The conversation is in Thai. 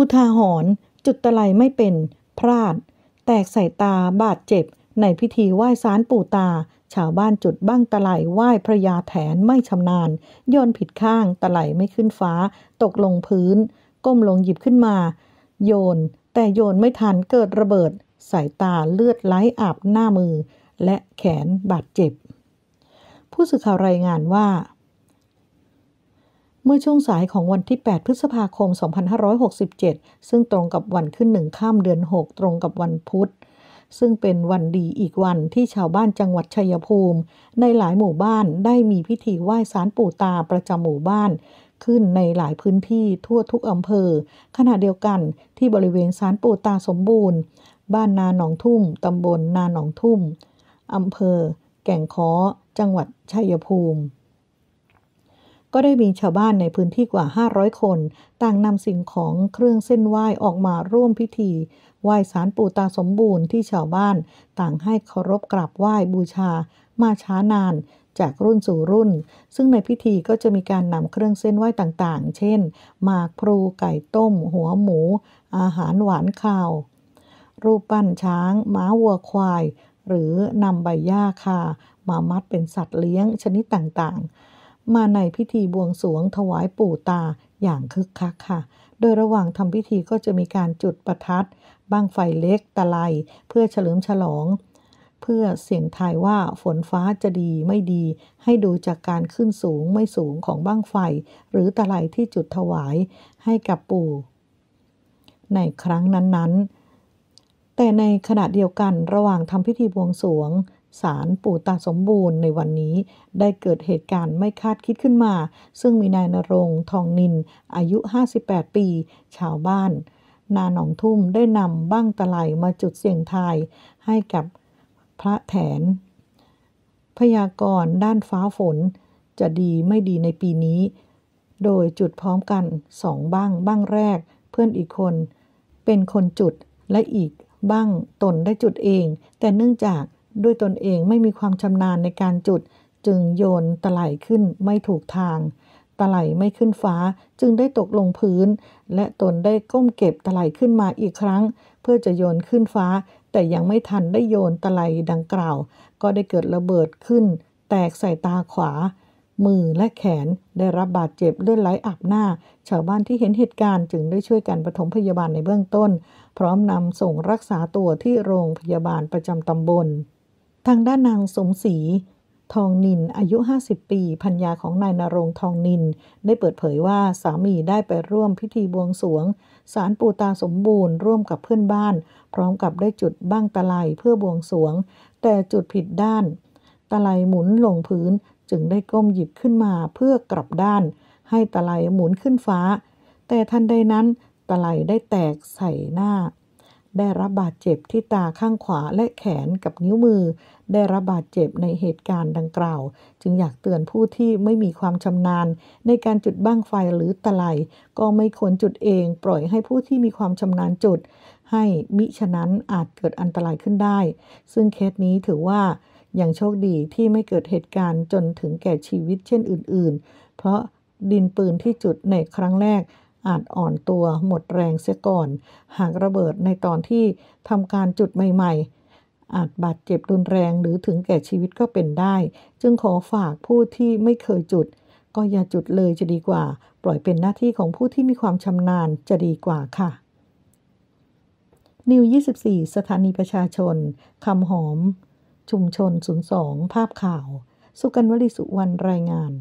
อุทาหรณ์จุดตะไลไม่เป็น พลาด แตกสายตาบาดเจ็บ ในพิธีไหว้สารปู่ตา ชาวบ้านจุดบ้างตะไลไหว้พระยาแถน ไม่ชำนาญโยนผิดข้างตะไลไม่ขึ้นฟ้า ตกลงพื้น ก้มลงหยิบขึ้นมาโยนแต่โยนไม่ทันเกิดระเบิดสายตาเลือดไหลอาบหน้ามือ และแขนบาดเจ็บ ผู้สื่อข่าวรายงานว่าเมื่อช่วงสายของวันที่ 8 พฤษภาคม 2567 ซึ่งตรงกับวันขึ้นหนึ่งข้ามเดือน 6 ตรงกับวันพุธ ซึ่งเป็นวันดีอีกวันที่ชาวบ้านจังหวัดชัยภูมิ ในหลายหมู่บ้านได้มีพิธีไหว้สารปู่ตาประจำหมู่บ้าน ขึ้นในหลายพื้นที่ทั่วทุกอำเภอ ขณะเดียวกันที่บริเวณสารปู่ตาสมบูรณ์ บ้านนาหนองทุ่มตำบลนาหนองทุ่มอำเภอ แก่งค้อจังหวัดชัยภูมิก็ได้มีชาวบ้านในพื้นที่กว่า 500 คน ต่างนำสิ่งของเครื่องเส้นไหว้ออกมาร่วมพิธีไหว้สารปู่ตาสมบูรณ์ที่ชาวบ้าน ต่างให้เคารพกราบไหว้บูชา มาช้านาน จากรุ่นสู่รุ่น ซึ่งในพิธีก็จะมีการนำเครื่องเส้นไหว้ต่างๆ เช่น หมากพลูไก่ต้ม หัวหมู อาหารหวานข้าว รูปปั้นช้างม้าวัวควาย หรือนำใบหญ้าคามามัดเป็นสัตว์เลี้ยงชนิดต่างๆมาในพิธีบวงสวงถวายปู่ตาอย่างคึกคักค่ะ โดยระหว่างทำพิธีก็จะมีการจุดประทัดบ้างไฟเล็ก ตะไลเพื่อเฉลิมฉลอง เพื่อเสียงทายว่าฝนฟ้าจะดีไม่ดี ให้ดูจากการขึ้นสูงไม่สูงของบ้างไฟ หรือตะไลที่จุดถวายให้กับปู่ ในครั้งนั้นๆ แต่ในขณะเดียวกันระหว่างทำพิธีบวงสวงศาลปู่ตาสมบูรณ์ในวันนี้ ได้เกิดเหตุการณ์ไม่คาดคิดขึ้นมา ซึ่งมีนายนรงทองนิน อายุ 58 ปี ชาวบ้าน นาหนองทุ่มได้นำบ้างตะไลมาจุดเสี่ยงทาย ให้กับพระแถน พยากรณ์ด้านฟ้าฝน จะดีไม่ดีในปีนี้ โดยจุดพร้อมกันสองบ้างบ้างแรก เพื่อนอีกคน เป็นคนจุด และอีกบ้างตนได้จุดเอง แต่เนื่องจากด้วยตนเองไม่มีความชำนาญในการจุด จึงโยนตะไลขึ้นไม่ถูกทาง ตะไลไม่ขึ้นฟ้าจึงได้ตกลงพื้น และตนได้ก้มเก็บตะไลขึ้นมาอีกครั้ง เพื่อจะโยนขึ้นฟ้า แต่ยังไม่ทันได้โยนตะไลดังกล่าว ก็ได้เกิดระเบิดขึ้น แตกใส่ตาขวา มือและแขนได้รับบาดเจ็บเลือดไหลอาบหน้า ชาวบ้านที่เห็นเหตุการณ์จึงได้ช่วยกันปฐมพยาบาลในเบื้องต้น พร้อมนำส่งรักษาตัวที่โรงพยาบาลประจำตำบลทางด้านนางสมศรีทองนินอายุ 50 ปีพัญญาของนายนารงทองนินได้เปิดเผยว่าสามีได้ไปร่วมพิธีบวงสวงสารปูตาสมบูรณ์ร่วมกับเพื่อนบ้าน พร้อมกับได้จุดบ้างตะไลเพื่อบวงสวง แต่จุดผิดด้าน ตะไลหมุนลงพื้นจึงได้ก้มหยิบขึ้นมาเพื่อกลับด้าน ให้ตะไลหมุนขึ้นฟ้า แต่ทันใดนั้น ตะไลได้แตกใส่หน้าได้รับบาดเจ็บที่ตาข้างขวาและแขนกับนิ้วมือ ได้รับบาดเจ็บในเหตุการณ์ดังกล่าว จึงอยากเตือนผู้ที่ไม่มีความชำนาญในการจุดบ้างไฟหรือตะไลก็ไม่ควรจุดเองปล่อยให้ผู้ที่มีความชำนาญจุด ให้มิฉะนั้นอาจเกิดอันตรายขึ้นได้ ซึ่งเคสนี้ถือว่ายังโชคดีที่ไม่เกิดเหตุการณ์จนถึงแก่ชีวิตเช่นอื่นๆ เพราะดินปืนที่จุดในครั้งแรกอาจอ่อนตัวหมดแรงเสียก่อน หากระเบิดในตอนที่ทำการจุดใหม่ๆ อาจบาดเจ็บรุนแรงหรือถึงแก่ชีวิตก็เป็นได้ จึงขอฝากผู้ที่ไม่เคยจุด ก็อย่าจุดเลยจะดีกว่า ปล่อยเป็นหน้าที่ของผู้ที่มีความชำนาญจะดีกว่าค่ะ นิว 24 สถานีประชาชนคำหอม ชุมชน 02 ภาพข่าว สุกันวลิสุวรรณรายงาน